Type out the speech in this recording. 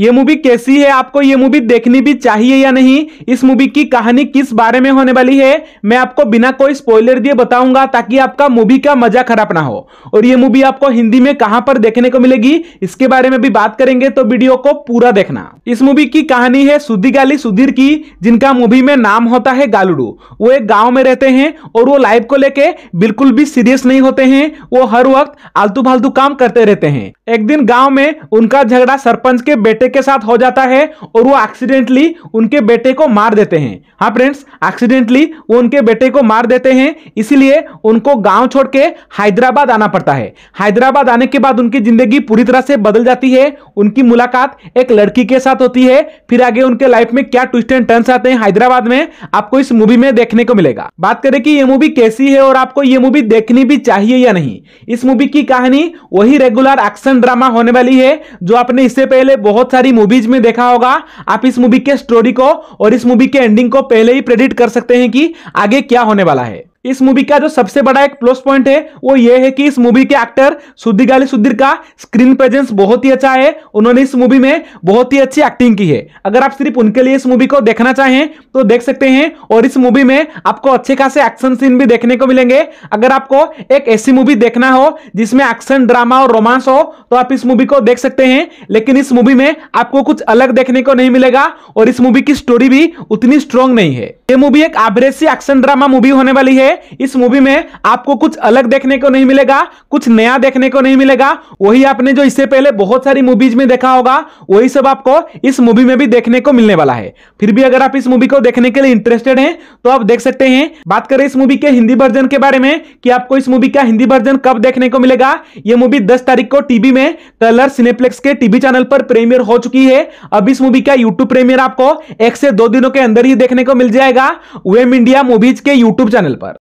ये मूवी कैसी है आपको ये मूवी देखनी भी चाहिए या नहीं इस मूवी की कहानी किस बारे में होने वाली है मैं आपको बिना कोई स्पॉइलर दिए बताऊंगा ताकि आपका मूवी का मजा खराब ना हो और ये मूवी आपको हिंदी में कहां पर देखने को मिलेगी इसके बारे में भी बात करेंगे तो वीडियो को पूरा देखना इस मूवी की कहानी है सुधी गाली सुधीर की जिनका मूवी में नाम होता है गालुडू वो एक गाँव में रहते हैं और वो लाइफ को लेके बिल्कुल भी सीरियस नहीं होते हैं वो हर वक्त आलतू फालतू काम करते रहते हैं एक दिन गांव में उनका झगड़ा सरपंच के बेटे के साथ हो जाता है और वो एक्सीडेंटली उनके बेटे को मार देते हैं हाँ फ्रेंड्स एक्सीडेंटली वो उनके बेटे को मार देते हैं इसीलिए उनको गांव छोड़ के हैदराबाद आना पड़ता है हैदराबाद आने के बाद उनकी जिंदगी पूरी तरह से बदल जाती है उनकी मुलाकात एक लड़की के साथ होती है फिर आगे उनके लाइफ में क्या ट्विस्ट एंड टर्न्स आते हैं हैदराबाद में आपको इस मूवी में देखने को मिलेगा बात करें कि ये मूवी कैसी है और आपको ये मूवी देखनी भी चाहिए या नहीं इस मूवी की कहानी वही रेगुलर एक्शन ड्रामा होने वाली है जो आपने इससे पहले बहुत सारी मूवीज में देखा होगा आप इस मूवी के स्टोरी को और इस मूवी के एंडिंग को पहले ही प्रेडिक्ट कर सकते हैं कि आगे क्या होने वाला है इस मूवी का जो सबसे बड़ा एक प्लस पॉइंट है वो ये है कि इस मूवी के एक्टर गाली सुधीर का स्क्रीन प्रेजेंस बहुत ही अच्छा है उन्होंने इस मूवी में बहुत ही अच्छी एक्टिंग की है अगर आप सिर्फ उनके लिए इस मूवी को देखना चाहें तो देख सकते हैं और इस मूवी में आपको अच्छे खासे एक्शन सीन भी देखने को मिलेंगे अगर आपको एक ऐसी मूवी देखना हो जिसमें एक्शन ड्रामा और रोमांस हो तो आप इस मूवी को देख सकते हैं लेकिन इस मूवी में आपको कुछ अलग देखने को नहीं मिलेगा और इस मूवी की स्टोरी भी उतनी स्ट्रॉन्ग नहीं है ये मूवी एक एवरेज सी एक्शन ड्रामा मूवी होने वाली है इस मूवी में आपको कुछ अलग देखने को नहीं मिलेगा कुछ नया देखने को नहीं मिलेगा वही आपने जो इससे पहले बहुत सारी मूवीज में देखा होगा वही सब आपको इस मूवी में भी देखने को मिलने वाला है फिर भी अगर आप इस मूवी को देखने के लिए इंटरेस्टेड हैं तो आप देख सकते हैं बात करें इस मूवी के हिंदी वर्जन के बारे में कि आपको इस मूवी का हिंदी वर्जन कब देखने को मिलेगा यह मूवी दस तारीख को टीवी में कलर सिनेप्लेक्स के टीवी चैनल पर प्रीमियर हो चुकी है अब इस मूवी का यूट्यूब प्रीमियर आपको एक से दो दिनों के अंदर ही देखने को मिल जाएगा वेम इंडिया मूवीज के यूट्यूब चैनल पर